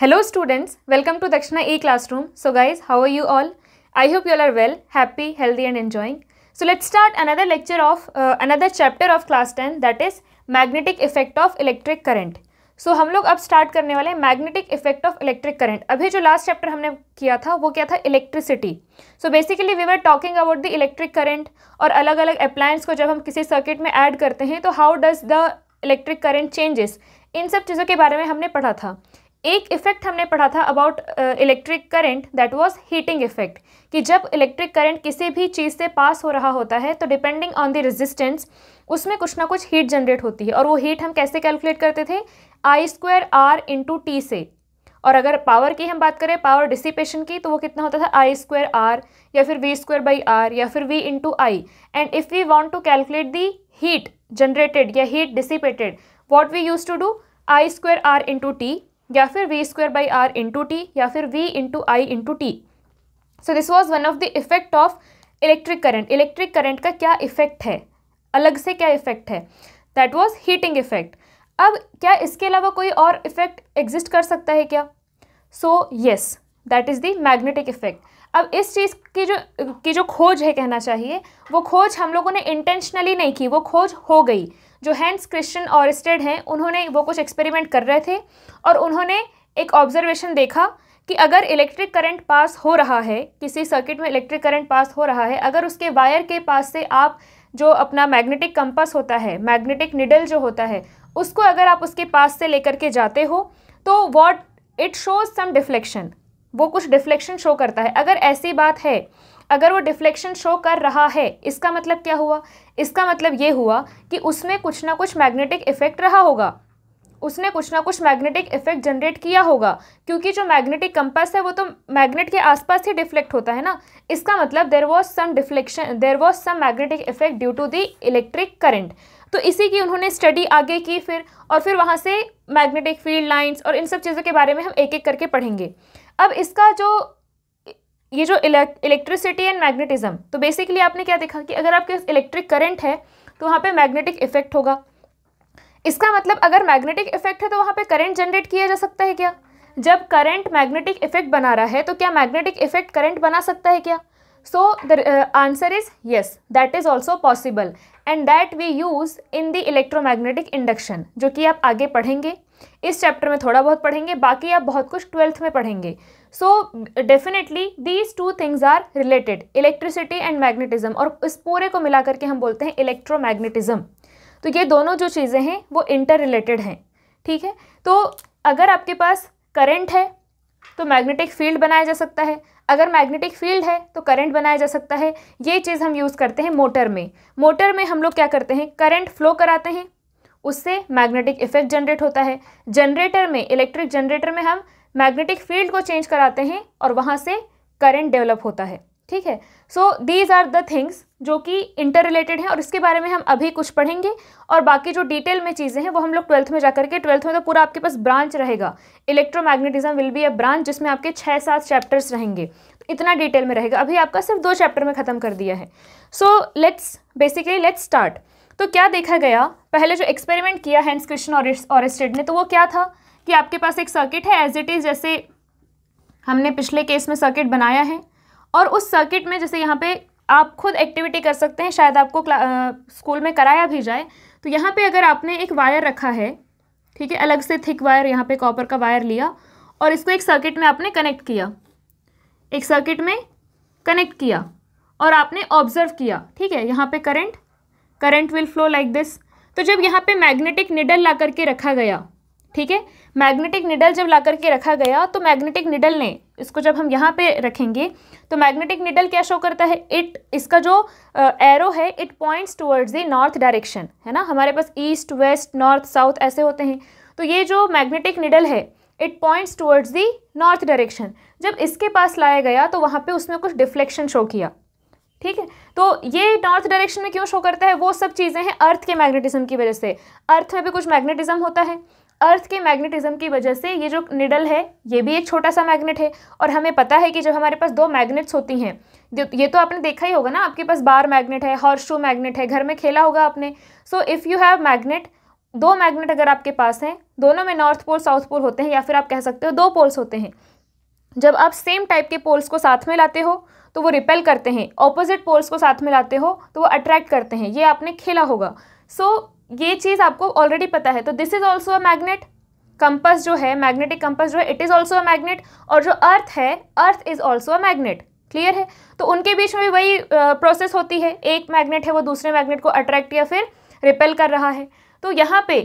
hello students welcome to Dakshina e classroom so guys how are you all I hope you are well happy healthy and enjoying so let's start another lecture of another chapter of class ten that is magnetic effect of electric current so हम लोग अब start करने वाले magnetic effect of electric current अभी जो last chapter हमने किया था वो क्या था electricity so basically we were talking about the electric current और अलग अलग अप्लायंस को जब हम किसी सर्किट में ऐड करते हैं तो how does the electric current changes in सब चीज़ों के बारे में हमने पढ़ा था एक इफेक्ट हमने पढ़ा था about electric current that was heating effect कि जब इलेक्ट्रिक करंट किसी भी चीज़ से पास हो रहा होता है तो डिपेंडिंग ऑन द रेजिस्टेंस उसमें कुछ ना कुछ हीट जनरेट होती है और वो हीट हम कैसे कैलकुलेट करते थे I square R into T से और अगर पावर की हम बात करें पावर डिसिपेशन की तो वो कितना होता था आई स्क्वायर आर या फिर वी स्क्वायर बाई आर या फिर V into I and if we want to calculate the heat generated या heat dissipated what we use to do I square R into T या फिर V square by R into T या फिर V into I into T so this was one of the effect of electric current electric current का क्या effect है अलग से क्या इफेक्ट है दैट वॉज हीटिंग इफेक्ट अब क्या इसके अलावा कोई और इफेक्ट एग्जिस्ट कर सकता है क्या so yes that is the magnetic effect अब इस चीज़ की जो की जो खोज है कहना चाहिए वो खोज हम लोगों ने इंटेंशनली नहीं की वो खोज हो गई जो हैंस क्रिश्चियन ऑरिस्टेड हैं उन्होंने वो कुछ एक्सपेरिमेंट कर रहे थे और उन्होंने एक ऑब्जर्वेशन देखा कि अगर इलेक्ट्रिक करंट पास हो रहा है किसी सर्किट में इलेक्ट्रिक करंट पास हो रहा है अगर उसके वायर के पास से आप जो अपना मैग्नेटिक कंपास होता है मैग्नेटिक निडल जो होता है उसको अगर आप उसके पास से लेकर के जाते हो तो what it shows some deflection वो कुछ डिफ्लेक्शन शो करता है अगर ऐसी बात है अगर वो डिफ्लेक्शन शो कर रहा है इसका मतलब क्या हुआ इसका मतलब ये हुआ कि उसमें कुछ ना कुछ मैग्नेटिक इफेक्ट रहा होगा उसने कुछ ना कुछ मैग्नेटिक इफेक्ट जनरेट किया होगा क्योंकि जो मैग्नेटिक कंपास है वो तो मैग्नेट के आसपास ही डिफ्लेक्ट होता है ना इसका मतलब there was some deflection there was some magnetic effect due to the electric current तो इसी की उन्होंने स्टडी आगे की फिर और फिर वहाँ से मैग्नेटिक फील्ड लाइन्स और इन सब चीज़ों के बारे में हम एक एक करके पढ़ेंगे अब इसका जो ये जो इलेक्ट्रिसिटी एंड मैग्नेटिज्म तो बेसिकली आपने क्या देखा कि अगर आपके इलेक्ट्रिक करंट है तो वहाँ पे मैग्नेटिक इफेक्ट होगा इसका मतलब अगर मैग्नेटिक इफेक्ट है तो वहाँ पे करंट जनरेट किया जा सकता है क्या जब करंट मैग्नेटिक इफेक्ट बना रहा है तो क्या मैग्नेटिक इफेक्ट करंट बना सकता है क्या so the answer is yes that is also possible and that we use in the electromagnetic induction जो कि आप आगे पढ़ेंगे इस चैप्टर में थोड़ा बहुत पढ़ेंगे बाकी आप बहुत कुछ ट्वेल्थ में पढ़ेंगे so definitely these two things are related electricity and magnetism और इस पूरे को मिला करके हम बोलते हैं इलेक्ट्रोमैग्नेटिज्म तो ये दोनों जो चीज़ें हैं वो इंटर रिलेटेड हैं ठीक है तो अगर आपके पास करंट है तो मैग्नेटिक फील्ड बनाया जा सकता है अगर मैग्नेटिक फील्ड है तो करंट बनाया जा सकता है ये चीज़ हम यूज़ करते हैं मोटर में मोटर में हम लोग क्या करते हैं करंट फ्लो कराते हैं उससे मैग्नेटिक इफेक्ट जनरेट होता है जनरेटर में इलेक्ट्रिक जनरेटर में हम मैग्नेटिक फील्ड को चेंज कराते हैं और वहाँ से करंट डेवलप होता है ठीक है so these are the things जो कि इंटर रिलेटेड हैं और इसके बारे में हम अभी कुछ पढ़ेंगे और बाकी जो डिटेल में चीज़ें हैं वो हम लोग ट्वेल्थ में जाकर के ट्वेल्थ में तो पूरा आपके पास ब्रांच रहेगा electromagnetism will be a branch जिसमें आपके छः सात चैप्टर्स रहेंगे इतना डिटेल में रहेगा अभी आपका सिर्फ दो चैप्टर में ख़त्म कर दिया है so let's basically let's start तो क्या देखा गया पहले जो एक्सपेरिमेंट किया हैंस क्रिश्चन और ने तो वो क्या था कि आपके पास एक सर्किट है एज इट इज़ जैसे हमने पिछले केस में सर्किट बनाया है और उस सर्किट में जैसे यहाँ पे आप खुद एक्टिविटी कर सकते हैं शायद आपको आ, स्कूल में कराया भी जाए तो यहाँ पे अगर आपने एक वायर रखा है ठीक है अलग से थिक वायर यहाँ पे कॉपर का वायर लिया और इसको एक सर्किट में आपने कनेक्ट किया एक सर्किट में कनेक्ट किया और आपने ऑब्जर्व किया ठीक है यहाँ पर current current will flow like this तो जब यहाँ पर मैग्नेटिक निडल ला करके रखा गया ठीक है मैग्नेटिक निडल जब ला करके रखा गया तो मैग्नेटिक निडल ने इसको जब हम यहाँ पे रखेंगे तो मैग्नेटिक निडल क्या शो करता है इट इसका जो एरो है it points towards the north direction है ना हमारे पास ईस्ट वेस्ट नॉर्थ साउथ ऐसे होते हैं तो ये जो मैग्नेटिक निडल है it points towards the north direction जब इसके पास लाया गया तो वहाँ पर उसने कुछ डिफ्लेक्शन शो किया ठीक है तो ये नॉर्थ डायरेक्शन में क्यों शो करता है वो सब चीज़ें हैं अर्थ के मैग्नेटिज्म की वजह से अर्थ में भी कुछ मैग्नेटिज्म होता है अर्थ के मैग्नेटिज्म की वजह से ये जो निडल है ये भी एक छोटा सा मैग्नेट है और हमें पता है कि जब हमारे पास दो मैग्नेट्स होती हैं ये तो आपने देखा ही होगा ना आपके पास बार मैग्नेट है शू मैग्नेट है घर में खेला होगा आपने so if you have magnet दो मैग्नेट अगर आपके पास हैं दोनों में नॉर्थ पोल साउथ पोल होते हैं या फिर आप कह सकते हो दो पोल्स होते हैं जब आप सेम टाइप के पोल्स को साथ में लाते हो तो वो रिपेल करते हैं ऑपोजिट पोल्स को साथ में लाते हो तो वो अट्रैक्ट करते हैं ये आपने खेला होगा सो so, ये चीज़ आपको ऑलरेडी पता है तो this is also a magnet compass जो है मैग्नेटिक कंपस जो है it is also a magnet और जो अर्थ है earth is also a magnet clear है तो उनके बीच में भी वही प्रोसेस होती है एक मैग्नेट है वो दूसरे मैग्नेट को अट्रैक्ट या फिर रिपेल कर रहा है तो यहाँ पे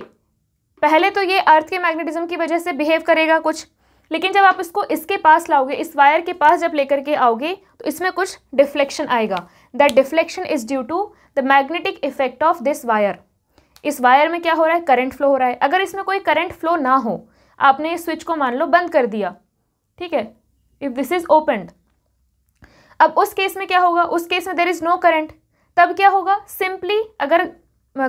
पहले तो ये अर्थ के मैग्नेटिज्म की वजह से बिहेव करेगा कुछ लेकिन जब आप इसको इसके पास लाओगे इस वायर के पास जब लेकर के आओगे तो इसमें कुछ डिफ्लेक्शन आएगा that deflection is due to the magnetic effect of this wire इस वायर में क्या हो रहा है करंट फ्लो हो रहा है अगर इसमें कोई करंट फ्लो ना हो आपने इस स्विच को मान लो बंद कर दिया ठीक है इफ़ दिस इज़ ओपनड अब उस केस में क्या होगा उस केस में देर इज़ नो करंट तब क्या होगा सिंपली अगर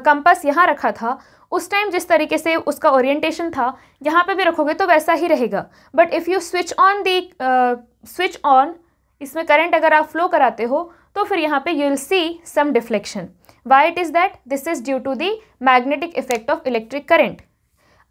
कंपस यहाँ रखा था उस टाइम जिस तरीके से उसका ओरिएंटेशन था यहाँ पे भी रखोगे तो वैसा ही रहेगा but if you switch on the switch on इसमें करंट अगर आप फ्लो कराते हो तो फिर यहाँ पे you will see some deflection why it is that this is due to the magnetic effect of electric current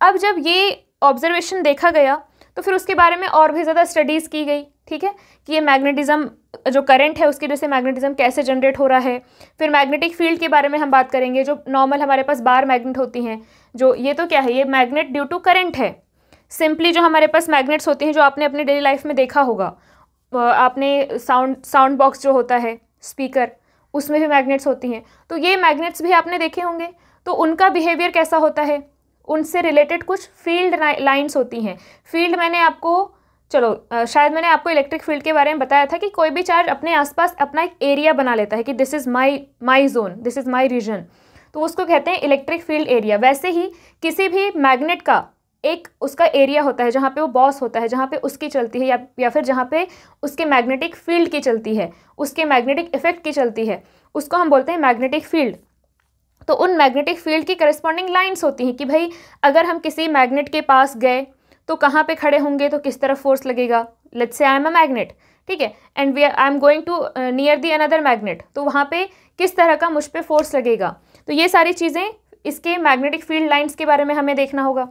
अब जब ये ऑब्जर्वेशन देखा गया तो फिर उसके बारे में और भी ज़्यादा स्टडीज़ की गई ठीक है कि ये मैग्नेटिज़म जो करंट है उसकी वजह से मैग्नेटिज़म कैसे जनरेट हो रहा है फिर मैग्नेटिक फील्ड के बारे में हम बात करेंगे जो नॉर्मल हमारे पास बार मैग्नेट होती हैं जो ये तो क्या है ये मैग्नेट ड्यू टू करंट है सिंपली जो हमारे पास मैग्नेट्स होती हैं जो आपने अपने डेली लाइफ में देखा होगा आपने साउंड साउंड बॉक्स जो होता है स्पीकर उसमें भी मैग्नेट्स होती हैं तो ये मैग्नेट्स भी आपने देखे होंगे तो उनका बिहेवियर कैसा होता है उनसे रिलेटेड कुछ फील्ड लाइंस होती हैं फील्ड मैंने आपको चलो शायद मैंने आपको इलेक्ट्रिक फील्ड के बारे में बताया था कि कोई भी चार्ज अपने आसपास अपना एक एरिया बना लेता है कि this is my my zone this is my region तो उसको कहते हैं इलेक्ट्रिक फील्ड एरिया वैसे ही किसी भी मैग्नेट का एक उसका एरिया होता है जहाँ पे वो बॉस होता है जहाँ पे उसकी चलती है या या फिर जहाँ पे उसके मैग्नेटिक फील्ड की चलती है उसके मैग्नेटिक इफेक्ट की चलती है उसको हम बोलते हैं मैग्नेटिक फील्ड तो उन मैग्नेटिक फील्ड की करस्पॉन्डिंग लाइन्स होती हैं कि भाई अगर हम किसी मैग्नेट के पास गए तो कहाँ पर खड़े होंगे तो किस तरफ फोर्स लगेगा let's say I am a magnet ठीक है and we I am going to near the another magnet तो वहाँ पे किस तरह का मुझ पर फोर्स लगेगा तो ये सारी चीज़ें इसके मैग्नेटिक फील्ड लाइन्स के बारे में हमें देखना होगा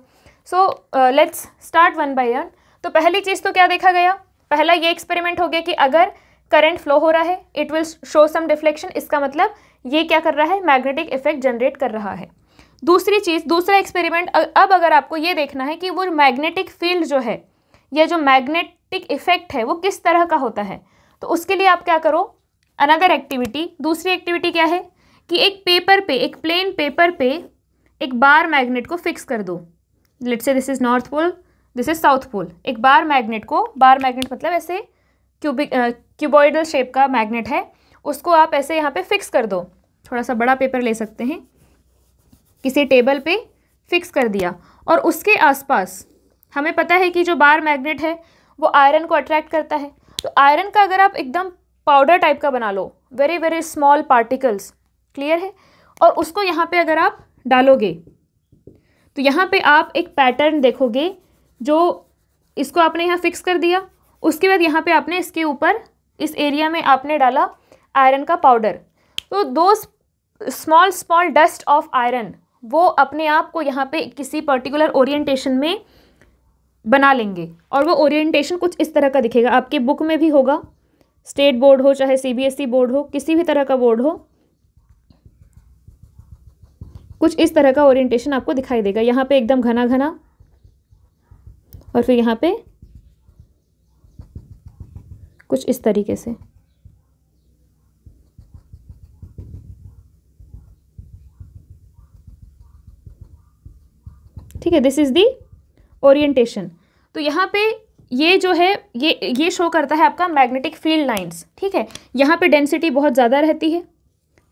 so let's start one by one तो पहली चीज़ तो क्या देखा गया पहला ये एक्सपेरिमेंट हो गया कि अगर करंट फ्लो हो रहा है it will show some deflection इसका मतलब ये क्या कर रहा है मैग्नेटिक इफेक्ट जनरेट कर रहा है दूसरी चीज़ दूसरा एक्सपेरिमेंट अब अगर आपको ये देखना है कि वो मैग्नेटिक फील्ड जो है या जो मैग्नेटिक इफेक्ट है वो किस तरह का होता है तो उसके लिए आप क्या करो अनदर एक्टिविटी दूसरी एक्टिविटी क्या है कि एक पेपर पे एक प्लेन पेपर पे एक बार मैग्नेट को फिक्स कर दो let say this is north pole this is south pole एक बार मैग्नेट को बार मैग्नेट मतलब ऐसे क्यूबिक क्यूबॉइडल शेप का मैग्नेट है उसको आप ऐसे यहाँ पे फिक्स कर दो थोड़ा सा बड़ा पेपर ले सकते हैं किसी टेबल पे फिक्स कर दिया और उसके आसपास हमें पता है कि जो बार मैग्नेट है वो आयरन को अट्रैक्ट करता है तो आयरन का अगर आप एकदम पाउडर टाइप का बना लो very very small particles clear है और उसको यहाँ पे अगर आप डालोगे तो यहाँ पे आप एक पैटर्न देखोगे जो इसको आपने यहाँ फिक्स कर दिया उसके बाद यहाँ पे आपने इसके ऊपर इस एरिया में आपने डाला आयरन का पाउडर तो दो small small dust of iron वो अपने आप को यहाँ पे किसी पर्टिकुलर ओरिएंटेशन में बना लेंगे और वो ओरिएंटेशन कुछ इस तरह का दिखेगा आपके बुक में भी होगा स्टेट बोर्ड हो चाहे सी बोर्ड e हो किसी भी तरह का बोर्ड हो कुछ इस तरह का ओरिएंटेशन आपको दिखाई देगा यहाँ पे एकदम घना घना और फिर यहाँ पे कुछ इस तरीके से ठीक है दिस इज़ दी ओरिएंटेशन तो यहाँ पे ये जो है ये ये शो करता है आपका मैग्नेटिक फील्ड लाइंस ठीक है यहाँ पे डेंसिटी बहुत ज़्यादा रहती है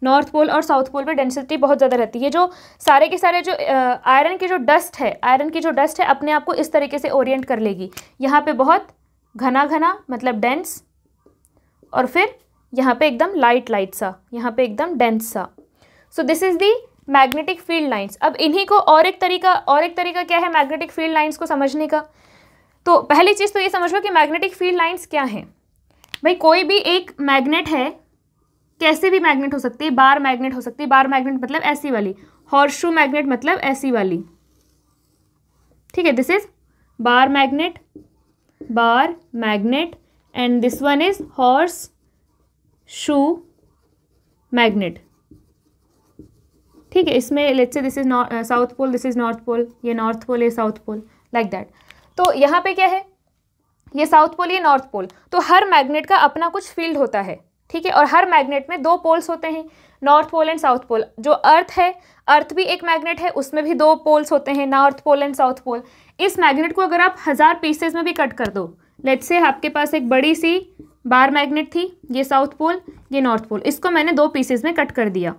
नॉर्थ पोल और साउथ पोल में डेंसिटी बहुत ज़्यादा रहती है जो सारे के सारे जो आयरन की जो डस्ट है आयरन की जो डस्ट है अपने आप को इस तरीके से ओरिएंट कर लेगी यहाँ पे बहुत घना घना मतलब डेंस और फिर यहाँ पे एकदम लाइट लाइट सा यहाँ पे एकदम डेंस सा so this is the magnetic field lines अब इन्हीं को और एक तरीका और एक तरीका क्या है मैग्नेटिक फील्ड लाइन्स को समझने का तो पहली चीज़ तो ये समझ लो कि मैग्नेटिक फील्ड लाइन्स क्या हैं भाई कोई भी एक मैग्नेट है कैसे भी मैग्नेट हो सकती है बार मैग्नेट हो सकती है बार मैग्नेट मतलब ऐसी वाली हॉर्शू मैग्नेट मतलब ऐसी वाली ठीक है this is bar magnet bar magnet and this one is horseshoe magnet ठीक है इसमें let's say this is south pole this is north pole ये नॉर्थ पोल ये साउथ पोल लाइक दैट तो यहाँ पे क्या है ये साउथ पोल ये नॉर्थ पोल तो हर मैग्नेट का अपना कुछ फील्ड होता है ठीक है और हर मैग्नेट में दो पोल्स होते हैं north pole and south pole जो अर्थ है अर्थ भी एक मैग्नेट है उसमें भी दो पोल्स होते हैं north pole and south pole इस मैग्नेट को अगर आप हज़ार पीसेज में भी कट कर दो लेट्स से आपके पास एक बड़ी सी बार मैग्नेट थी ये साउथ पोल ये नॉर्थ पोल इसको मैंने दो पीसेज में कट कर दिया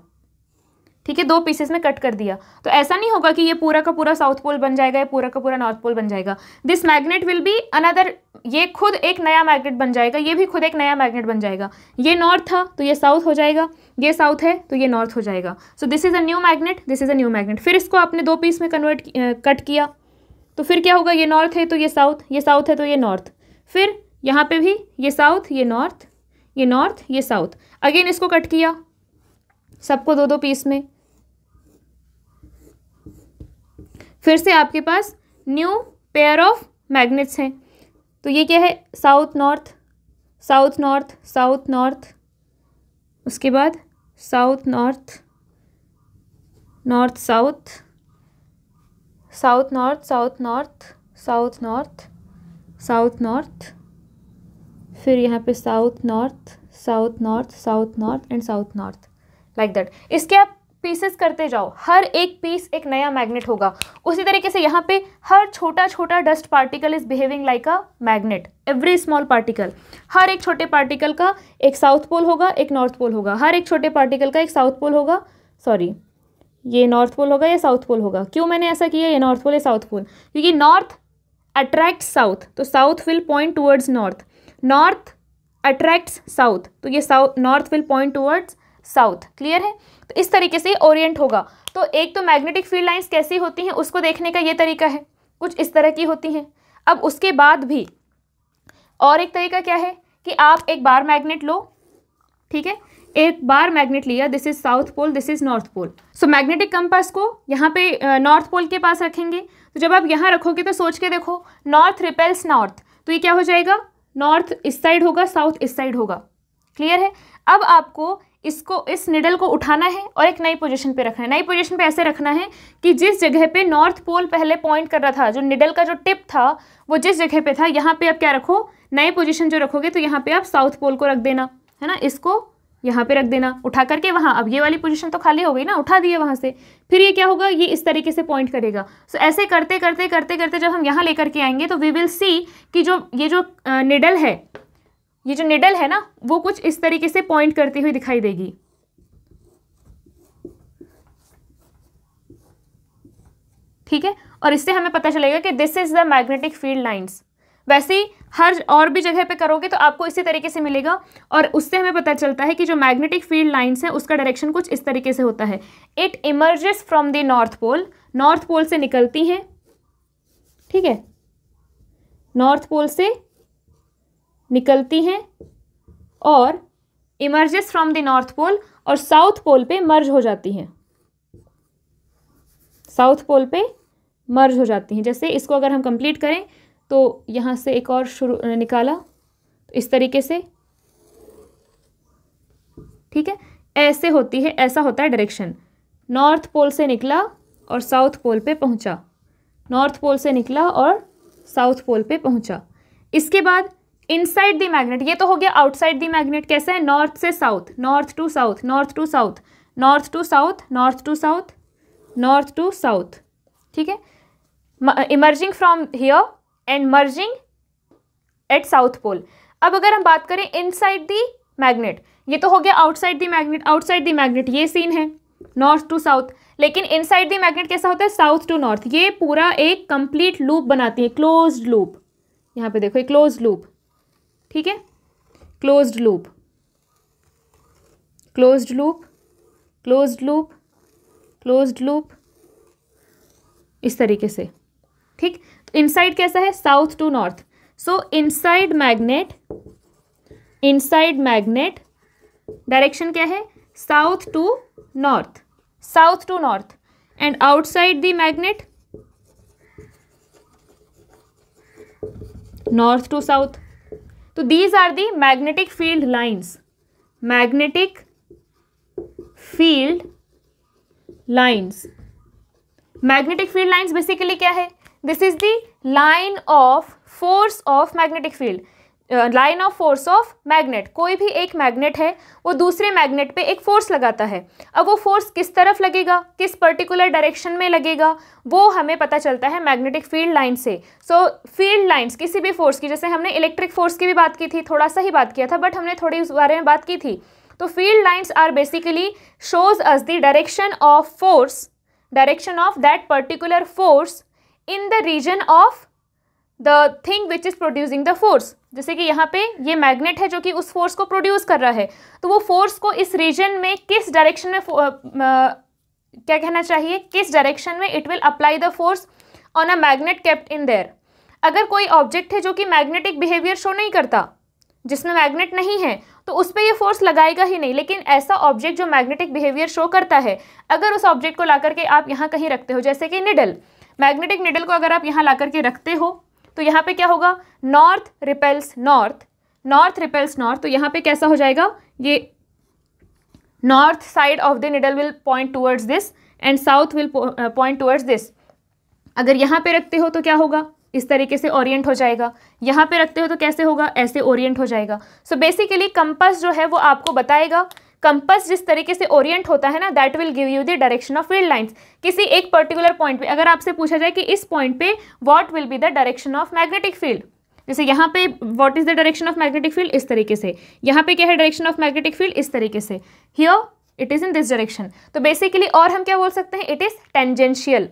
ठीक है दो पीसेस में कट कर दिया तो ऐसा नहीं होगा कि ये पूरा का पूरा साउथ पोल बन जाएगा या पूरा का पूरा नॉर्थ पोल बन जाएगा this magnet will be another ये खुद एक नया मैग्नेट बन जाएगा ये भी खुद एक नया मैग्नेट बन जाएगा ये नॉर्थ था तो ये साउथ हो जाएगा ये साउथ है तो ये नॉर्थ हो जाएगा so this is a new magnet this is a new magnet फिर इसको आपने दो पीस में कन्वर्ट कट किया तो फिर क्या होगा ये नॉर्थ है तो ये साउथ ये साउथ है तो ये नॉर्थ फिर यहाँ पे भी ये साउथ ये नॉर्थ ये नॉर्थ ये साउथ अगेन इसको कट किया सबको दो दो पीस में फिर से आपके पास न्यू पेयर ऑफ मैग्नेट्स हैं तो ये क्या है south north south north south north उसके बाद south north north south south north south north south north south north फिर यहाँ पे south north south north south north and south north like that इसके आप पीसेस करते जाओ हर एक पीस एक नया मैग्नेट होगा उसी तरीके से यहाँ पे हर छोटा छोटा dust particle is behaving like a magnet every small particle हर एक छोटे पार्टिकल का एक साउथ पोल होगा एक नॉर्थ पोल होगा हर एक छोटे पार्टिकल का एक साउथ पोल होगा सॉरी ये नॉर्थ पोल होगा या साउथ पोल होगा क्यों मैंने ऐसा किया ये नॉर्थ पोल या साउथ पोल क्योंकि नॉर्थ अट्रैक्ट साउथ तो south will point towards north north attracts south तो ये south north will point towards south clear है तो इस तरीके से ओरिएंट होगा तो एक तो मैग्नेटिक फील्ड लाइंस कैसी होती हैं उसको देखने का ये तरीका है कुछ इस तरह की होती हैं अब उसके बाद भी और एक तरीका क्या है कि आप एक बार मैग्नेट लो ठीक है एक बार मैग्नेट लिया this is south pole this is north pole so magnetic compass को यहाँ पे नॉर्थ पोल के पास रखेंगे तो जब आप यहाँ रखोगे तो सोच के देखो नॉर्थ रिपेल्स नॉर्थ तो ये क्या हो जाएगा नॉर्थ इस साइड होगा साउथ इस साइड होगा क्लियर है अब आपको इसको इस निडल को उठाना है और एक नई पोजीशन पे रखना है नई पोजीशन पे ऐसे रखना है कि जिस जगह पे नॉर्थ पोल पहले पॉइंट कर रहा था जो निडल का जो टिप था वो जिस जगह पे था यहाँ पे आप क्या रखो नई पोजीशन जो रखोगे तो यहाँ पे आप साउथ पोल को रख देना है ना इसको यहाँ पे रख देना उठा करके वहाँ अब ये वाली पोजिशन तो खाली हो गई ना उठा दिए वहाँ से फिर ये क्या होगा ये इस तरीके से पॉइंट करेगा सो ऐसे करते करते करते करते जब हम यहाँ लेकर के आएंगे तो वी विल सी कि जो ये जो निडल है ये जो निडल है ना वो कुछ इस तरीके से पॉइंट करती हुई दिखाई देगी ठीक है और इससे हमें पता चलेगा कि this is the magnetic field lines वैसे ही हर और भी जगह पे करोगे तो आपको इसी तरीके से मिलेगा और उससे हमें पता चलता है कि जो मैग्नेटिक फील्ड लाइंस है उसका डायरेक्शन कुछ इस तरीके से होता है it emerges from the north pole north pole से निकलती हैं ठीक है नॉर्थ पोल से निकलती हैं और emerges from the north pole और साउथ पोल पे मर्ज हो जाती हैं साउथ पोल पे मर्ज हो जाती हैं जैसे इसको अगर हम कंप्लीट करें तो यहाँ से एक और शुरू निकाला तो इस तरीके से ठीक है ऐसे होती है ऐसा होता है डायरेक्शन नॉर्थ पोल से निकला और साउथ पोल पे पहुँचा नॉर्थ पोल से निकला और साउथ पोल पे पहुँचा इसके बाद इनसाइड दी मैग्नेट ये तो हो गया आउटसाइड दी मैग्नेट कैसे है नॉर्थ से south north to south north to south north to south north to south north to south ठीक है emerging from here and merging at south pole अब अगर हम बात करें इनसाइड द मैग्नेट ये तो हो गया outside the magnet outside the magnet ये सीन है नॉर्थ टू साउथ लेकिन इनसाइड द मैग्नेट कैसा होता है साउथ टू नॉर्थ ये पूरा एक कंप्लीट लूप बनाती है क्लोज लूप यहाँ पे देखो ये क्लोज लूप ठीक है closed loop closed loop closed loop closed loop इस तरीके से ठीक इनसाइड कैसा है south to north so inside magnet inside magnet direction क्या है south to north south to north and outside the magnet north to south तो these are the magnetic field lines magnetic field lines magnetic field lines basically क्या है this is the line of force of magnetic field line of force of magnet कोई भी एक magnet है वो दूसरे magnet पे एक फोर्स लगाता है अब वो फोर्स किस तरफ लगेगा किस पर्टिकुलर डायरेक्शन में लगेगा वो हमें पता चलता है मैग्नेटिक फील्ड लाइन से सो फील्ड लाइंस किसी भी फोर्स की जैसे हमने इलेक्ट्रिक फोर्स की भी बात की थी थोड़ा सा ही बात किया था बट हमने थोड़ी उस बारे में बात की थी तो field lines are basically shows us the direction of force direction of that particular force in the region of the thing which is producing the force जैसे कि यहाँ पे ये मैग्नेट है जो कि उस फोर्स को प्रोड्यूस कर रहा है तो वो फोर्स को इस रीजन में किस डायरेक्शन में आ, आ, क्या कहना चाहिए किस डायरेक्शन में it will apply the force on a magnet kept in there अगर कोई ऑब्जेक्ट है जो कि मैग्नेटिक बिहेवियर शो नहीं करता जिसमें मैग्नेट नहीं है तो उस पर यह फोर्स लगाएगा ही नहीं लेकिन ऐसा ऑब्जेक्ट जो मैग्नेटिक बिहेवियर शो करता है अगर उस ऑब्जेक्ट को ला करके आप यहाँ कहीं रखते हो जैसे कि निडल मैग्नेटिक निडल को अगर आप यहाँ ला करके रखते हो तो यहाँ पे क्या होगा north repels north north repels north तो यहाँ पे कैसा हो जाएगा ये north side of the needle will point towards this end south will point towards this अगर यहाँ पे रखते हो तो क्या होगा इस तरीके से ओरिएंट हो जाएगा यहाँ पे रखते हो तो कैसे होगा ऐसे ओरिएंट हो जाएगा सो बेसिकली कंपास जो है वो आपको बताएगा कंपस जिस तरीके से ओरिएंट होता है ना that will give you the direction of field lines किसी एक पर्टिकुलर पॉइंट पे अगर आपसे पूछा जाए कि इस पॉइंट पे what will be the direction of magnetic field जैसे यहाँ पे what is the direction of magnetic field इस तरीके से यहाँ पे क्या है डायरेक्शन ऑफ मैग्नेटिक फील्ड इस तरीके से here it is in this direction तो बेसिकली और हम क्या बोल सकते हैं इट इज़ टेंजेंशियल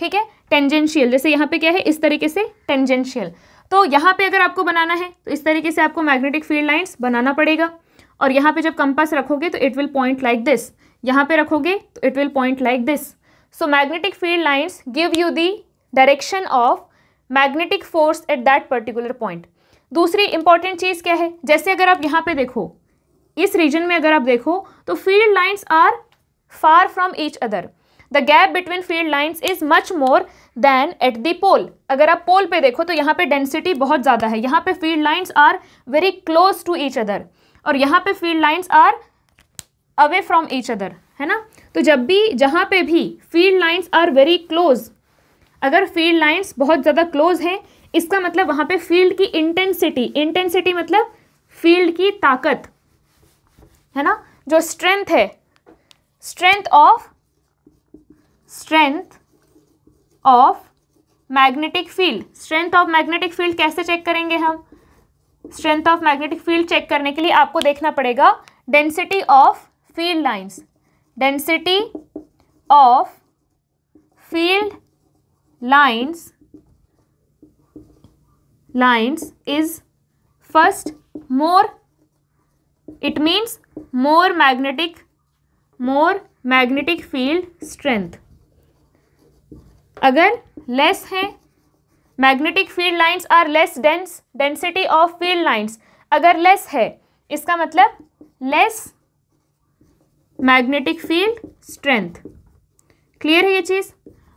ठीक है टेंजेंशियल जैसे यहाँ पे क्या है इस तरीके से टेंजेंशियल तो यहाँ पे अगर आपको बनाना है तो इस तरीके से आपको मैग्नेटिक फील्ड लाइन्स बनाना पड़ेगा और यहाँ पे जब कंपास रखोगे तो it will point like this यहाँ पे रखोगे तो it will point like this so magnetic field lines give you the direction of magnetic force at that particular point दूसरी इंपॉर्टेंट चीज़ क्या है जैसे अगर आप यहाँ पे देखो इस रीजन में अगर आप देखो तो field lines are far from each other the gap between field lines is much more than at the pole अगर आप पोल पे देखो तो यहाँ पे डेंसिटी बहुत ज़्यादा है यहाँ पे field lines are very close to each other और यहाँ पे field lines are away from each other है ना तो जब भी जहाँ पे भी field lines are very close अगर फील्ड लाइन्स बहुत ज़्यादा क्लोज हैं इसका मतलब वहाँ पे फील्ड की इंटेंसिटी इंटेंसिटी मतलब फील्ड की ताकत है ना जो स्ट्रेंथ है strength of strength of magnetic field strength of magnetic field कैसे चेक करेंगे हम strength of magnetic field check करने के लिए आपको देखना पड़ेगा density of field lines density of field lines lines is first more it means more magnetic more magnetic field strength अगर लेस है magnetic field lines are less dense density of field lines अगर less है इसका मतलब less magnetic field strength clear है ये चीज़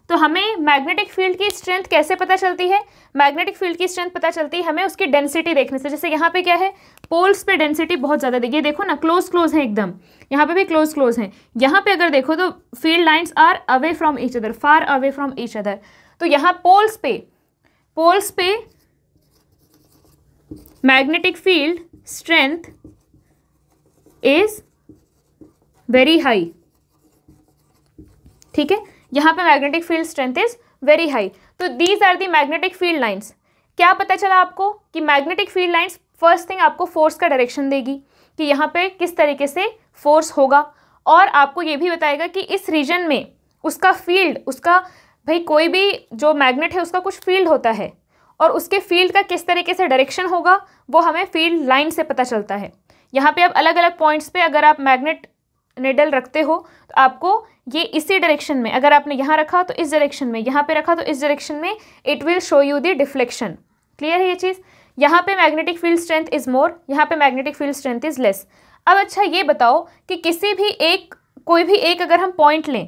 तो हमें मैग्नेटिक फील्ड की स्ट्रेंथ कैसे पता चलती है मैग्नेटिक फील्ड की स्ट्रेंथ पता चलती है हमें उसकी डेंसिटी देखने से जैसे यहाँ पे क्या है पोल्स पे डेंसिटी बहुत ज़्यादा देखिए देखो ना क्लोज क्लोज है एकदम यहाँ पे भी क्लोज क्लोज है यहाँ पे अगर देखो तो field lines are away from each other far away from each other तो यहाँ पोल्स पे पोल्स पे magnetic field strength is very high ठीक है यहां पे magnetic field strength is very high तो these are the magnetic field lines क्या पता चला आपको कि magnetic field lines first thing आपको फोर्स का डायरेक्शन देगी कि यहां पे किस तरीके से फोर्स होगा और आपको ये भी बताएगा कि इस रीजन में उसका फील्ड उसका भाई कोई भी जो मैग्नेट है उसका कुछ फील्ड होता है और उसके फील्ड का किस तरीके से डायरेक्शन होगा वो हमें फील्ड लाइन से पता चलता है यहाँ पे आप अलग अलग पॉइंट्स पे अगर आप मैग्नेट निडल रखते हो तो आपको ये इसी डायरेक्शन में अगर आपने यहाँ रखा तो इस डायरेक्शन में यहाँ पे रखा तो इस डायरेक्शन में it will show you the deflection clear है ये चीज़ यहाँ पे magnetic field strength is more यहाँ पे magnetic field strength is less अब अच्छा ये बताओ कि किसी भी एक कोई भी एक अगर हम पॉइंट लें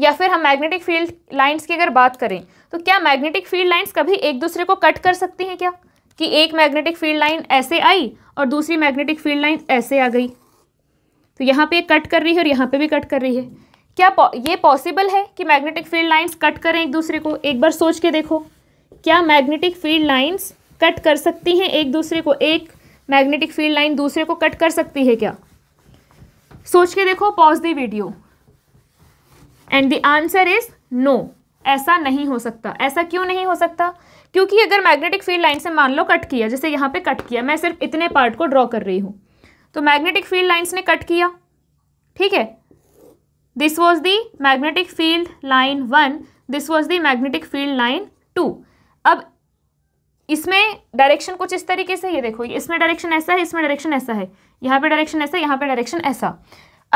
या फिर हम मैग्नेटिक फील्ड लाइंस की अगर बात करें तो क्या मैग्नेटिक फील्ड लाइंस कभी एक दूसरे को कट कर सकती हैं क्या कि एक मैग्नेटिक फील्ड लाइन ऐसे आई और दूसरी मैग्नेटिक फील्ड लाइन ऐसे आ गई तो यहाँ पे कट कर रही है और यहाँ पे भी कट कर रही है क्या ये पॉसिबल है कि मैग्नेटिक फील्ड लाइन्स कट करें एक दूसरे को एक बार सोच के देखो क्या मैग्नेटिक फील्ड लाइन्स कट कर सकती हैं एक दूसरे को एक मैग्नेटिक फील्ड लाइन दूसरे को कट कर सकती है क्या सोच के देखो pause the video and the answer is no ऐसा नहीं हो सकता ऐसा क्यों नहीं हो सकता क्योंकि अगर मैग्नेटिक फील्ड लाइन से मान लो कट किया जैसे यहाँ पे कट किया मैं सिर्फ इतने पार्ट को ड्रॉ कर रही हूँ तो मैग्नेटिक फील्ड लाइन्स ने कट किया ठीक है this was the magnetic field line one this was the magnetic field line two अब इसमें डायरेक्शन कुछ इस तरीके से ये देखो इसमें डायरेक्शन ऐसा है इसमें डायरेक्शन ऐसा है यहाँ पे डायरेक्शन ऐसा यहाँ पे डायरेक्शन ऐसा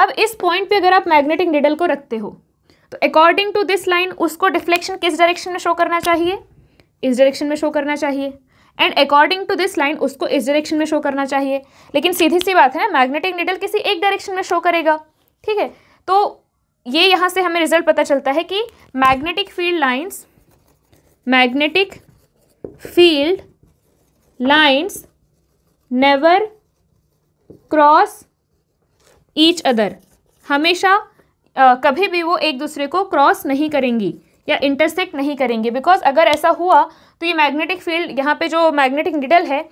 अब इस पॉइंट पे अगर आप मैग्नेटिक निडल को रखते हो तो अकॉर्डिंग टू दिस लाइन उसको डिफ्लेक्शन किस डायरेक्शन में शो करना चाहिए इस डायरेक्शन में शो करना चाहिए and according to this line उसको इस डायरेक्शन में शो करना चाहिए लेकिन सीधी सी बात है ना मैग्नेटिक निडल किसी एक डायरेक्शन में शो करेगा ठीक है तो ये यहाँ से हमें रिजल्ट पता चलता है कि magnetic field lines magnetic field lines never cross each other हमेशा आ, कभी भी वो एक दूसरे को क्रॉस नहीं करेंगी या इंटरसेक्ट नहीं करेंगे बिकॉज अगर ऐसा हुआ तो ये मैग्नेटिक फील्ड यहाँ पे जो मैग्नेटिक निडल है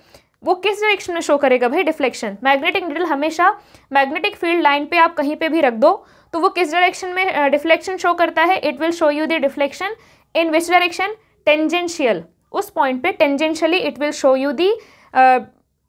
वो किस डायरेक्शन में शो करेगा भाई डिफ्लेक्शन मैग्नेटिक निडल हमेशा मैग्नेटिक फील्ड लाइन पे आप कहीं पे भी रख दो तो वो किस डायरेक्शन में डिफ्लेक्शन शो करता है it will show you the deflection in which direction tangential उस पॉइंट पे tangentially it will show you the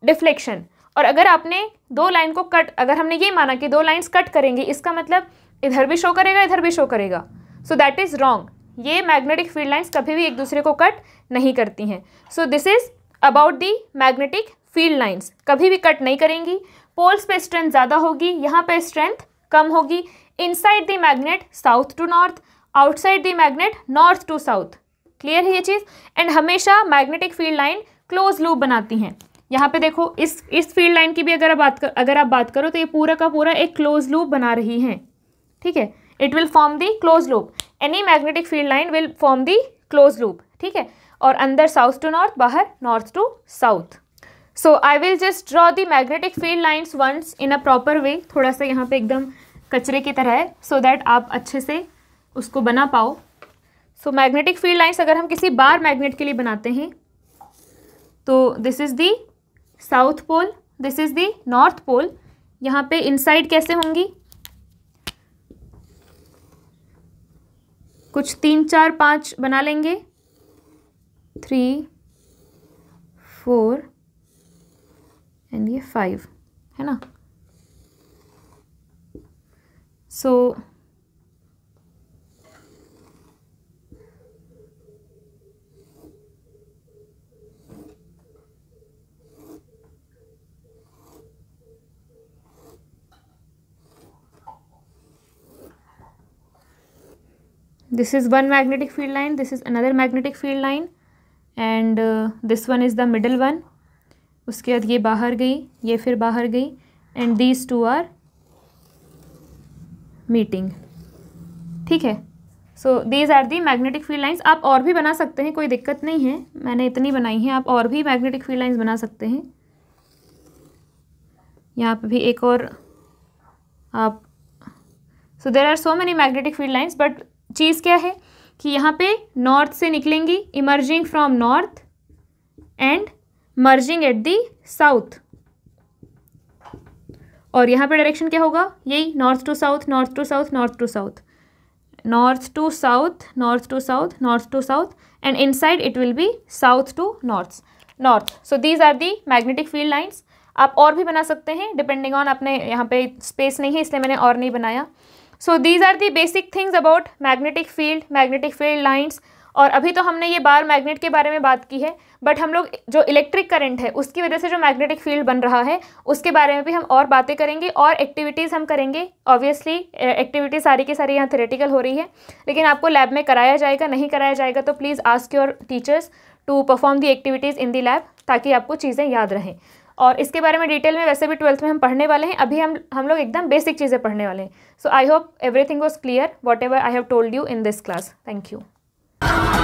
deflection और अगर आपने दो लाइन को कट अगर हमने ये माना कि दो लाइन्स कट करेंगे इसका मतलब इधर भी शो करेगा इधर भी शो करेगा सो दैट इज़ रॉन्ग ये मैग्नेटिक फील्ड लाइन्स कभी भी एक दूसरे को कट नहीं करती हैं so this is about the magnetic field lines कभी भी कट नहीं करेंगी पोल्स पे स्ट्रेंथ ज़्यादा होगी यहाँ पे स्ट्रेंथ कम होगी inside the magnet south to north outside the magnet north to south clear है ये चीज़ एंड हमेशा magnetic field line close loop बनाती हैं यहाँ पे देखो इस इस फील्ड लाइन की भी अगर आप बात कर अगर आप बात करो तो ये पूरा का पूरा एक क्लोज लूप बना रही हैं ठीक है it will form the close loop any magnetic field line will form the close loop ठीक है और अंदर साउथ टू नॉर्थ बाहर north to south so I will just draw the magnetic field lines once in a proper way थोड़ा सा यहाँ पे एकदम कचरे की तरह है सो so दैट आप अच्छे से उसको बना पाओ सो मैग्नेटिक फील्ड लाइन्स अगर हम किसी बार मैग्नेट के लिए बनाते हैं तो this is the south pole this is the north pole यहाँ पे इनसाइड कैसे होंगी कुछ तीन चार पाँच बना लेंगे थ्री फोर एंड ये फाइव है ना सो so, this is one magnetic field line this is another magnetic field line and uh, this one is the middle one उसके बाद ये बाहर गई ये फिर बाहर गई and these two are meeting ठीक है so these are the magnetic field lines आप और भी बना सकते हैं कोई दिक्कत नहीं है मैंने इतनी बनाई हैं आप और भी मैग्नेटिक फील्ड लाइन्स बना सकते हैं यहाँ पे भी एक और आप so there are so many magnetic field lines but चीज़ क्या है कि यहाँ पे नॉर्थ से निकलेंगी emerging from north and merging at the south और यहाँ पे डायरेक्शन क्या होगा यही north to south north to south north to south north to south north to south north to south and inside it will be south to north north so these are the magnetic field lines आप और भी बना सकते हैं depending on आपने यहाँ पे space नहीं है इसलिए मैंने और नहीं बनाया so these are the basic things about magnetic field magnetic field lines और अभी तो हमने ये बार मैग्नेट के बारे में बात की है बट हम लोग जो इलेक्ट्रिक करंट है उसकी वजह से जो मैग्नेटिक फील्ड बन रहा है उसके बारे में भी हम और बातें करेंगे और एक्टिविटीज़ हम करेंगे ऑब्वियसली एक्टिविटी सारी की सारी यहाँ थेरेटिकल हो रही है लेकिन आपको लैब में कराया जाएगा नहीं कराया जाएगा तो please ask your teachers to perform the activities in the lab ताकि आपको चीज़ें याद रहें और इसके बारे में डिटेल में वैसे भी ट्वेल्थ में हम पढ़ने वाले हैं अभी हम हम लोग एकदम बेसिक चीज़ें पढ़ने वाले हैं so I hope everything was clear whatever I have told you in this class thank you